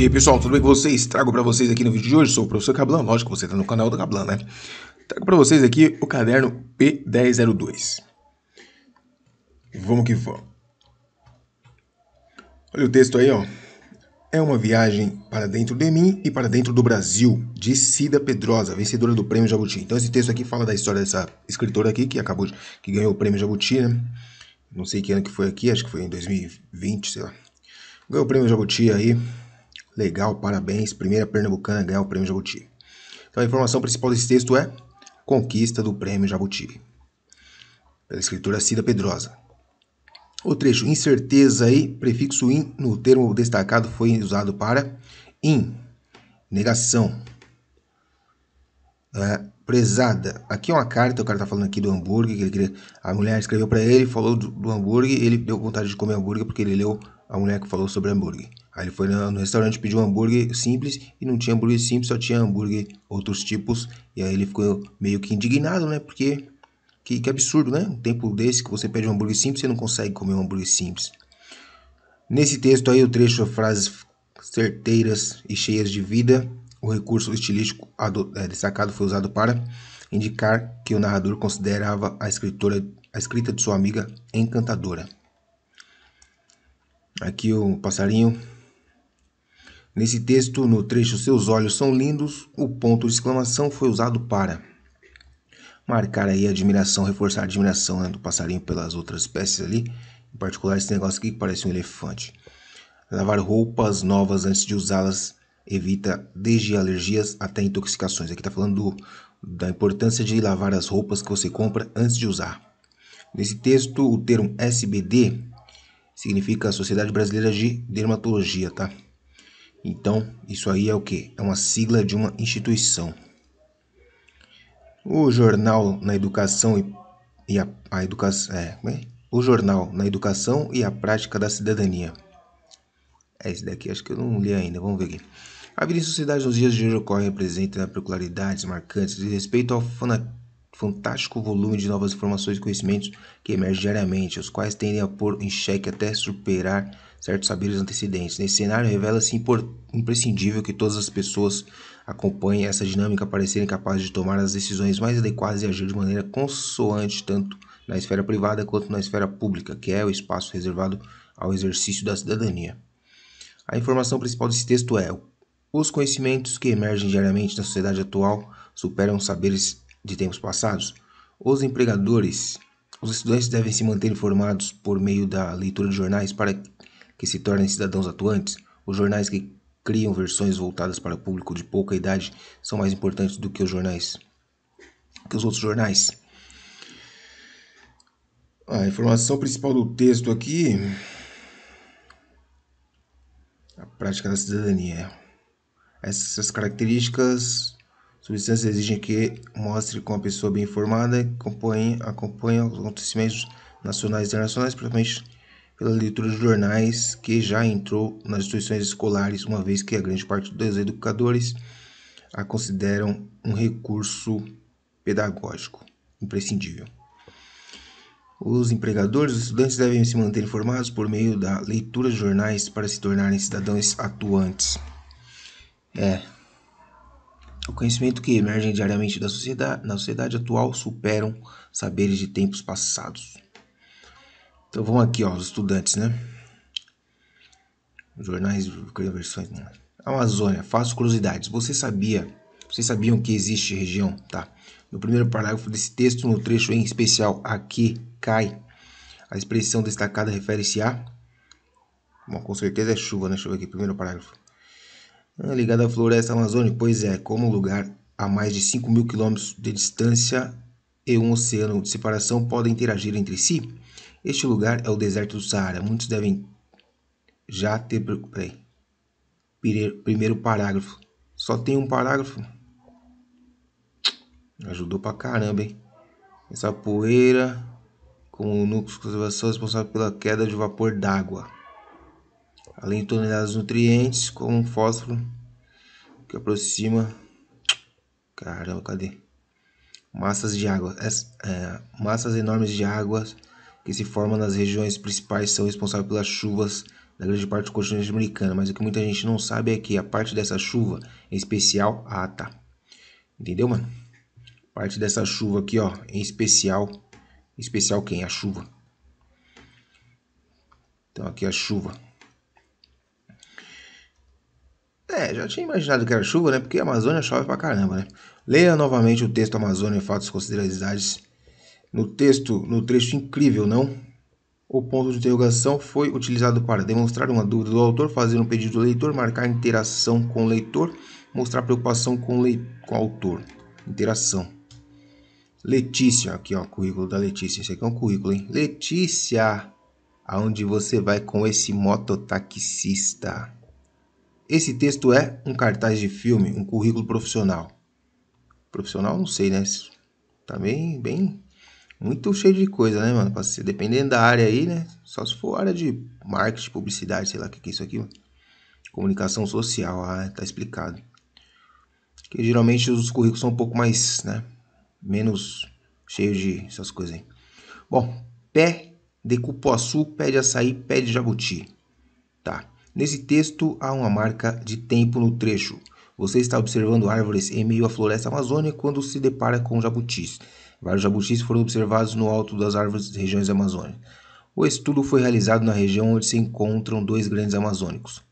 E aí pessoal, tudo bem com vocês? Trago para vocês aqui no vídeo de hoje, sou o professor Cablan, lógico que você está no canal do Cablan, né? Trago para vocês aqui o caderno P1002. Vamos que vamos. Olha o texto aí, ó. É uma viagem para dentro de mim e para dentro do Brasil, de Cida Pedrosa, vencedora do Prêmio Jabuti. Então esse texto aqui fala da história dessa escritora aqui que acabou de, que ganhou o Prêmio Jabuti, né? Não sei que ano que foi aqui, acho que foi em 2020, sei lá. Ganhou o Prêmio Jabuti aí, Legal, parabéns. Primeira pernambucana a ganhar o prêmio Jabuti. Então a informação principal desse texto é Conquista do Prêmio Jabuti. Pela escritora Cida Pedrosa. O trecho incerteza e prefixo in no termo destacado foi usado para in, negação, é, prezada. Aqui é uma carta, o cara tá falando aqui do hambúrguer, que ele queria, a mulher escreveu para ele, falou do, do hambúrguer, ele deu vontade de comer hambúrguer porque ele leu a mulher que falou sobre hambúrguer. Aí ele foi no restaurante, pediu um hambúrguer simples e não tinha hambúrguer simples, só tinha hambúrguer outros tipos. E aí ele ficou meio que indignado, né? Porque que, que absurdo, né? Um tempo desse que você pede um hambúrguer simples, e não consegue comer um hambúrguer simples. Nesse texto aí, o trecho frases certeiras e cheias de vida, o recurso estilístico é, destacado foi usado para indicar que o narrador considerava a escritora a escrita de sua amiga encantadora. Aqui o passarinho Nesse texto, no trecho Seus Olhos São Lindos, o ponto de exclamação foi usado para marcar aí a admiração, reforçar a admiração né, do passarinho pelas outras espécies ali, em particular esse negócio aqui que parece um elefante. Lavar roupas novas antes de usá-las evita desde alergias até intoxicações. Aqui está falando do, da importância de lavar as roupas que você compra antes de usar. Nesse texto, o termo SBD significa Sociedade Brasileira de Dermatologia, tá? Então, isso aí é o que? É uma sigla de uma instituição. O jornal na educação e, e a, a educação. É, é, o jornal na educação e a prática da cidadania. É, esse daqui acho que eu não li ainda, vamos ver aqui. A vida em sociedade nos dias de hoje ocorre apresenta peculiaridades marcantes de respeito ao fantástico volume de novas informações e conhecimentos que emerge diariamente, os quais tendem a pôr em xeque até superar certos saberes antecedentes. Nesse cenário, revela-se assim, imprescindível que todas as pessoas acompanhem essa dinâmica para serem capazes de tomar as decisões mais adequadas e agir de maneira consoante tanto na esfera privada quanto na esfera pública, que é o espaço reservado ao exercício da cidadania. A informação principal desse texto é: os conhecimentos que emergem diariamente na sociedade atual superam os saberes de tempos passados. Os empregadores, os estudantes devem se manter informados por meio da leitura de jornais para que se tornem cidadãos atuantes, os jornais que criam versões voltadas para o público de pouca idade são mais importantes do que os jornais que os outros jornais. A informação principal do texto aqui a prática da cidadania. Essas características substâncias exigem que mostre com a pessoa é bem informada e acompanhe os acontecimentos nacionais e internacionais, principalmente pela leitura de jornais que já entrou nas instituições escolares, uma vez que a grande parte dos educadores a consideram um recurso pedagógico imprescindível. Os empregadores, os estudantes devem se manter informados por meio da leitura de jornais para se tornarem cidadãos atuantes. É. O conhecimento que emerge diariamente da sociedade, na sociedade atual superam saberes de tempos passados. Então vamos aqui, ó, os estudantes, né? Jornais, versões. Né? Amazônia, faço curiosidades. Você sabia? Vocês sabiam que existe região, tá? No primeiro parágrafo desse texto, no trecho em especial aqui cai. A expressão destacada refere-se a Bom, com certeza é chuva, né? Deixa eu ver aqui, primeiro parágrafo. Ah, ligada à floresta amazônica, pois é, como lugar a mais de 5 mil quilômetros de distância e um oceano de separação podem interagir entre si, este lugar é o deserto do Saara. Muitos devem já ter. Peraí. Primeiro parágrafo. Só tem um parágrafo? Ajudou pra caramba, hein? Essa poeira, como o núcleo de conservação, responsável pela queda de vapor d'água. Além de toneladas de nutrientes, como fósforo, que aproxima. Caramba, cadê? Massas de água. é, massas enormes de águas que se formam nas regiões principais são responsáveis pelas chuvas da grande parte do continente americano, mas o que muita gente não sabe é que a parte dessa chuva, em especial, ah tá, entendeu mano? Parte dessa chuva aqui ó, em especial, em especial quem? A chuva. Então aqui a chuva. É, já tinha imaginado que era chuva, né? Porque a Amazônia chove pra caramba, né? Leia novamente o texto Amazônia e Fatos Considerados no texto, no trecho incrível, não? O ponto de interrogação foi utilizado para demonstrar uma dúvida do autor, fazer um pedido do leitor, marcar interação com o leitor, mostrar preocupação com o, com o autor. Interação. Letícia, aqui ó, currículo da Letícia. Esse aqui é um currículo, hein? Letícia, aonde você vai com esse mototaxista? Esse texto é um cartaz de filme, um currículo profissional. Profissional, não sei, né? Tá bem, bem muito cheio de coisa, né, mano? pode ser, dependendo da área aí, né? Só se for área de marketing, publicidade, sei lá o que, que é isso aqui, mano. Comunicação social, ah, tá explicado. Que geralmente os currículos são um pouco mais, né? Menos cheio de essas coisas aí. Bom, pé de cupuaçu, pé de açaí, pé de jabuti. Tá. Nesse texto há uma marca de tempo no trecho. Você está observando árvores em meio à floresta amazônica quando se depara com jabutis. Vários jabutis foram observados no alto das árvores de regiões amazônicas. O estudo foi realizado na região onde se encontram dois grandes amazônicos.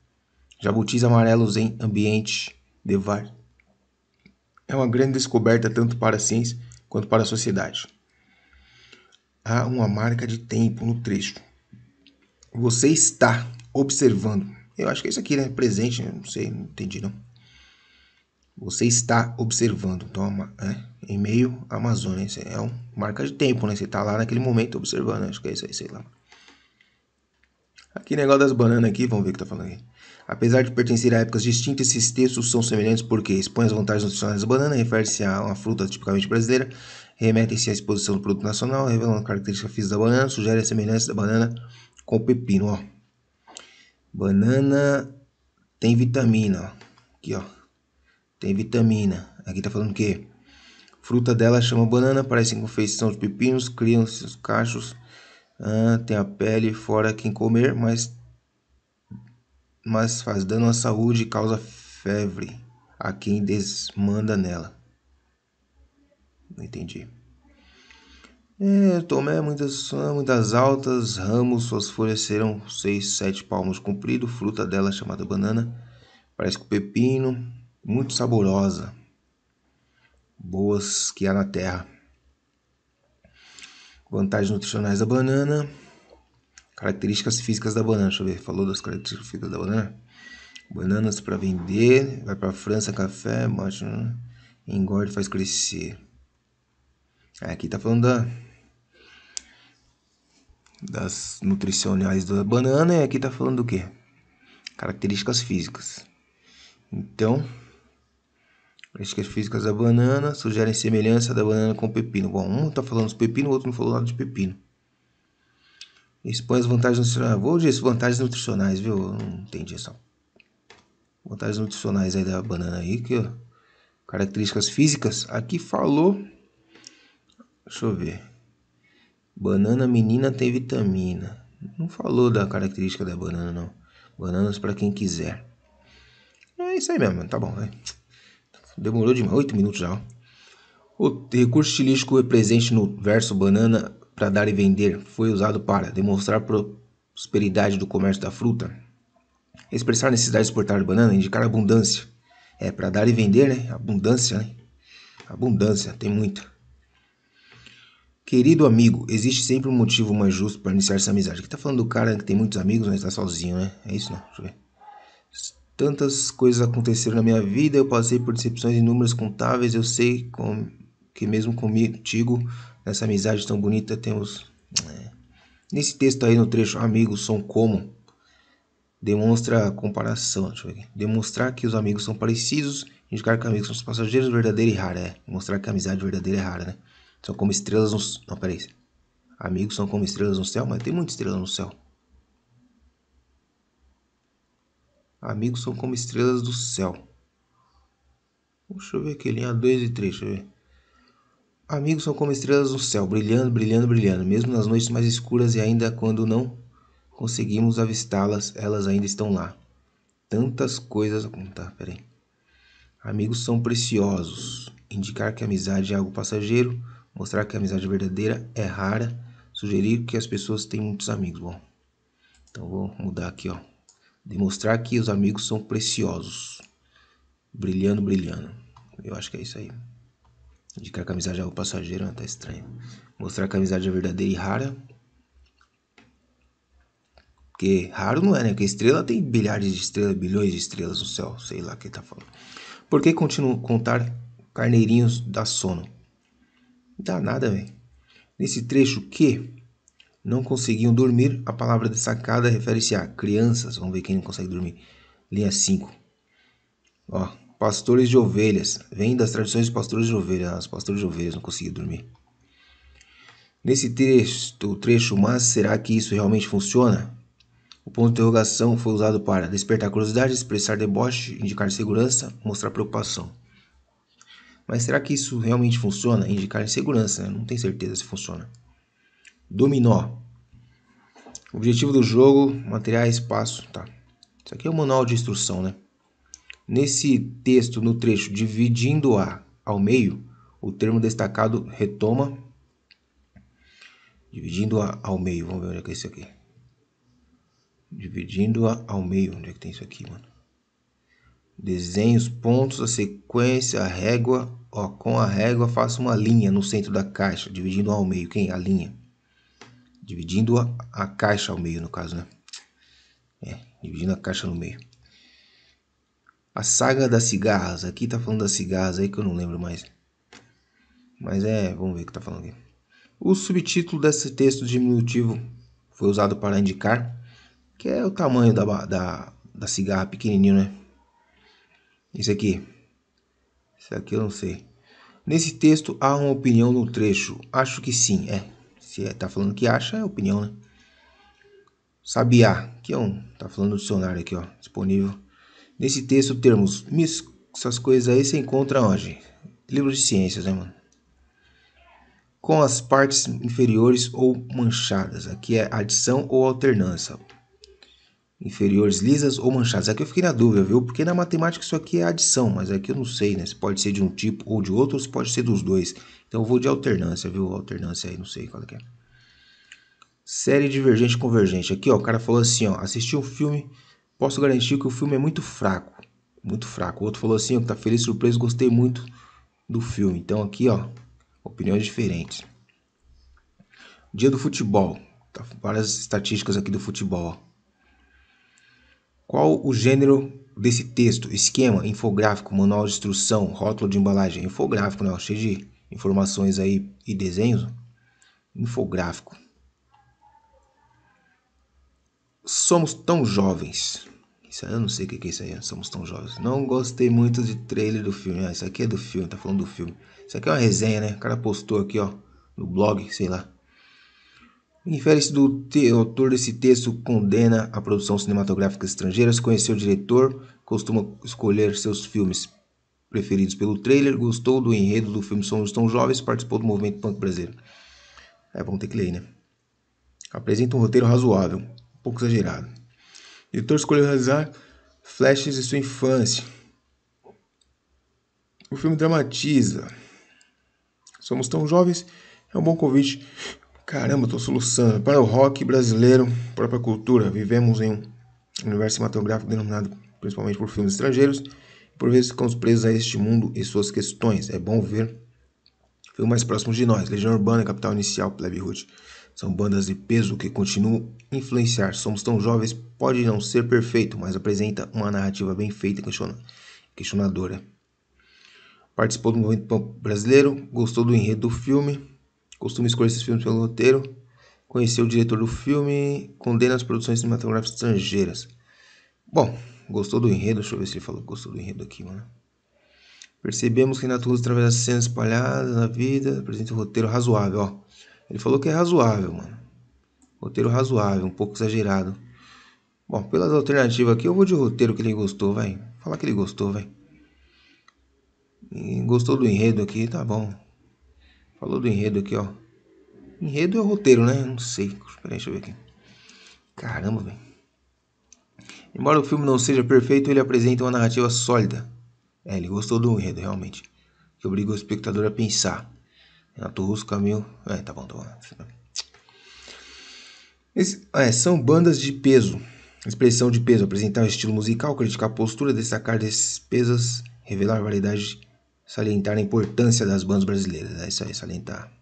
Jabutis amarelos em ambiente de var. É uma grande descoberta tanto para a ciência quanto para a sociedade. Há uma marca de tempo no trecho. Você está observando. Eu acho que é isso aqui, né? Presente, né? não sei, não entendi não. Você está observando. Então, né? em meio à Amazônia. Isso é uma marca de tempo, né? Você está lá naquele momento observando. Acho que é isso aí, sei lá. Aqui negócio das bananas aqui, vamos ver o que tá falando aqui. Apesar de pertencer a épocas distintas, esses textos são semelhantes porque expõem as vantagens nutricionais da banana, refere-se a uma fruta tipicamente brasileira, remetem-se à exposição do produto nacional, revelando características físicas da banana, sugere a semelhança da banana com o pepino, ó. Banana tem vitamina, ó. Aqui, ó tem vitamina. Aqui tá falando que fruta dela chama banana, parece com feição de pepinos, criam seus cachos, ah, tem a pele fora quem comer, mas, mas faz dano à saúde e causa febre a quem desmanda nela. Não entendi. É, Tomé, muitas, muitas altas, ramos, suas folhas serão 6, 7 palmos comprido, fruta dela chamada banana, parece com pepino, muito saborosa, boas que há na terra. Vantagens nutricionais da banana. Características físicas da banana. Deixa eu ver, falou das características físicas da banana? Bananas para vender, vai para França, café, mate, hum, engorda, faz crescer. É, aqui tá falando da, das nutricionais da banana e aqui tá falando do que? Características físicas. Então, características físicas da banana sugerem semelhança da banana com o pepino. Bom, um está falando de pepino, o outro não falou nada de pepino. Expõe as vantagens nutricionais. Vou dizer vantagens nutricionais, viu? não entendi essa. Vantagens nutricionais aí da banana aí, que ó. Características físicas. Aqui falou. Deixa eu ver. Banana menina tem vitamina. Não falou da característica da banana, não. Bananas para quem quiser. É isso aí mesmo, tá bom, vai demorou demais, 8 minutos já. O recurso estilístico é presente no verso banana para dar e vender foi usado para demonstrar prosperidade do comércio da fruta, expressar a necessidade de exportar banana, indicar abundância. É, para dar e vender, né? Abundância, né? Abundância, tem muita. Querido amigo, existe sempre um motivo mais justo para iniciar essa amizade. Aqui tá falando do cara que tem muitos amigos, mas tá sozinho, né? É isso, não Deixa eu ver. Tantas coisas aconteceram na minha vida, eu passei por decepções inúmeras contáveis, eu sei com, que mesmo contigo, nessa amizade tão bonita, temos... É, nesse texto aí no trecho, amigos são como... Demonstra a comparação, deixa eu ver aqui. Demonstrar que os amigos são parecidos, indicar que amigos são passageiros, verdadeira e rara, é. Mostrar que a amizade verdadeira é rara, né? São como estrelas no... Não, peraí. Amigos são como estrelas no céu, mas tem muita estrela no céu. Amigos são como estrelas do céu. Deixa eu ver aqui, linha 2 e 3, deixa eu ver. Amigos são como estrelas do céu, brilhando, brilhando, brilhando. Mesmo nas noites mais escuras e ainda quando não conseguimos avistá-las, elas ainda estão lá. Tantas coisas. Hum, tá, peraí. Amigos são preciosos. Indicar que a amizade é algo passageiro. Mostrar que a amizade verdadeira é rara. Sugerir que as pessoas têm muitos amigos. Bom, então vou mudar aqui, ó. Demonstrar que os amigos são preciosos. Brilhando, brilhando. Eu acho que é isso aí. Indicar que a amizade é algo passageiro, né? tá estranho. Mostrar que a amizade é verdadeira e rara. Porque raro não é, né? Porque estrela tem bilhares de estrelas, bilhões de estrelas no céu. Sei lá quem tá falando. Por que continuo contar carneirinhos da sono? Não dá nada, velho. Nesse trecho que não conseguiam dormir. A palavra destacada refere-se a crianças. Vamos ver quem não consegue dormir. Linha 5. Ó, pastores de ovelhas. Vem das tradições de pastores de ovelhas. os pastores de ovelhas não conseguiam dormir. Nesse texto, trecho, mas será que isso realmente funciona? O ponto de interrogação foi usado para despertar curiosidade, expressar deboche, indicar segurança, mostrar preocupação. Mas será que isso realmente funciona? Indicar insegurança, né? não tem certeza se funciona. Dominó. Objetivo do jogo, materiais, espaço, tá. Isso aqui é o manual de instrução, né? Nesse texto, no trecho dividindo A ao meio, o termo destacado retoma. Dividindo A ao meio, vamos ver onde é que é isso aqui. Dividindo A ao meio, onde é que tem isso aqui, mano? Desenhe os pontos, a sequência, a régua. Ó, com a régua faça uma linha no centro da caixa, dividindo A ao meio. Quem? A linha dividindo a, a, caixa ao meio, no caso, né? É, dividindo a caixa no meio. A saga das cigarras. Aqui tá falando das cigarras aí que eu não lembro mais. Mas é, vamos ver o que tá falando aqui. O subtítulo desse texto diminutivo foi usado para indicar que é o tamanho da, da, da cigarra pequenininho, né? Isso aqui. Isso aqui eu não sei. Nesse texto há uma opinião no trecho. Acho que sim, é. Se tá falando que acha, é opinião, né? Sabiá, que é um. Tá falando do dicionário aqui, ó. Disponível. Nesse texto, termos. Essas coisas aí se encontra onde? Livro de ciências, né, mano? Com as partes inferiores ou manchadas. Aqui é adição ou alternância inferiores lisas ou manchadas. Aqui é eu fiquei na dúvida, viu? Porque na matemática isso aqui é adição, mas aqui é eu não sei, né? Se pode ser de um tipo ou de outro, ou se pode ser dos dois. Então eu vou de alternância, viu? Alternância aí, não sei qual é que é. Série divergente convergente. Aqui, ó, o cara falou assim, ó, assisti o um filme, posso garantir que o filme é muito fraco. Muito fraco. O outro falou assim, ó, tá feliz, surpreso, gostei muito do filme. Então aqui, ó, opiniões diferentes. Dia do futebol. Tá, várias estatísticas aqui do futebol, ó. Qual o gênero desse texto? Esquema, infográfico, manual de instrução, rótulo de embalagem. Infográfico, né? Cheio de informações aí e desenhos. Infográfico. Somos tão jovens. Isso aí eu não sei o que é isso aí. Somos tão jovens. Não gostei muito de trailer do filme. Ah, isso aqui é do filme, tá falando do filme. Isso aqui é uma resenha, né? O cara postou aqui, ó, no blog, sei lá. Infere-se do te, autor desse texto condena a produção cinematográfica estrangeira, se conheceu o diretor, costuma escolher seus filmes preferidos pelo trailer, gostou do enredo do filme Somos Tão Jovens, participou do movimento punk brasileiro. É, bom ter que ler, né? Apresenta um roteiro razoável, um pouco exagerado. O diretor escolheu realizar flashes de sua infância. O filme dramatiza. Somos tão jovens é um bom convite Caramba, tô soluçando. Para o rock brasileiro, própria cultura, vivemos em um universo cinematográfico denominado principalmente por filmes estrangeiros, e por vezes ficamos presos a este mundo e suas questões. É bom ver filmes mais próximos de nós. Legião Urbana, Capital Inicial, Plebe Hood. São bandas de peso que continuam a influenciar. Somos tão jovens, pode não ser perfeito, mas apresenta uma narrativa bem feita e questionadora. Participou do movimento brasileiro, gostou do enredo do filme, Costumo escolher esses filmes pelo roteiro. Conheci o diretor do filme. Condena as produções cinematográficas estrangeiras. Bom, gostou do enredo? Deixa eu ver se ele falou que gostou do enredo aqui, mano. Percebemos que Renato Russo, através das cenas espalhadas na vida, apresenta um roteiro razoável, ó. Ele falou que é razoável, mano. Roteiro razoável, um pouco exagerado. Bom, pelas alternativas aqui, eu vou de roteiro que ele gostou, vai. Falar que ele gostou, vai. Gostou do enredo aqui, tá bom. Falou do enredo aqui, ó. Enredo é roteiro, né? Não sei. aí, deixa eu ver aqui. Caramba, velho. Embora o filme não seja perfeito, ele apresenta uma narrativa sólida. É, ele gostou do enredo, realmente. Que obriga o espectador a pensar. Renato é, Russo, Camil... É, tá bom, tá bom. Esse, é, são bandas de peso. Expressão de peso. Apresentar o estilo musical, criticar a postura, destacar despesas, revelar variedade salientar a importância das bandas brasileiras. É isso aí, salientar.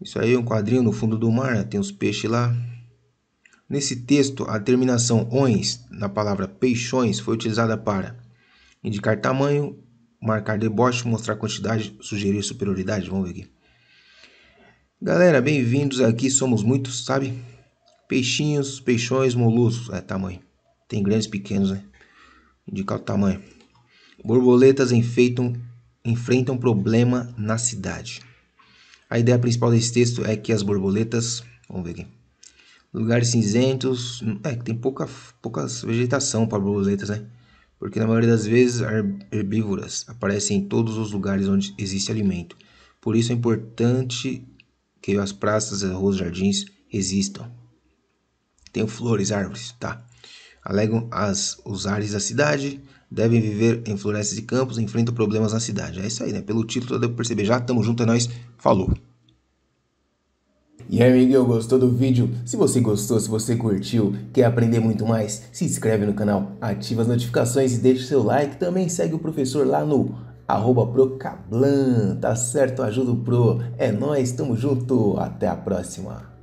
Isso aí é um quadrinho no fundo do mar, né? tem os peixes lá. Nesse texto, a terminação ons na palavra peixões foi utilizada para indicar tamanho, marcar deboche, mostrar quantidade, sugerir superioridade. Vamos ver aqui. Galera, bem-vindos aqui, somos muitos, sabe? Peixinhos, peixões, moluscos, é tamanho. Tem grandes, pequenos, né? Indicar o tamanho. Borboletas enfeitam, enfrentam problema na cidade. A ideia principal desse texto é que as borboletas. Vamos ver aqui. Lugares cinzentos. É, que tem pouca pouca vegetação para borboletas, né? Porque na maioria das vezes herbívoras aparecem em todos os lugares onde existe alimento. Por isso é importante que as praças, as ruas, jardins existam. Tem flores, árvores, tá? alegam as, os ares da cidade, devem viver em florestas e campos, enfrentam problemas na cidade. É isso aí, né? Pelo título deu pra perceber já, tamo junto, é nóis, falou! E aí, amiguinho, gostou do vídeo? Se você gostou, se você curtiu, quer aprender muito mais, se inscreve no canal, ativa as notificações e deixa o seu like. Também segue o professor lá no arroba Procablan, tá certo? Ajuda o Pro. É nóis, tamo junto, até a próxima.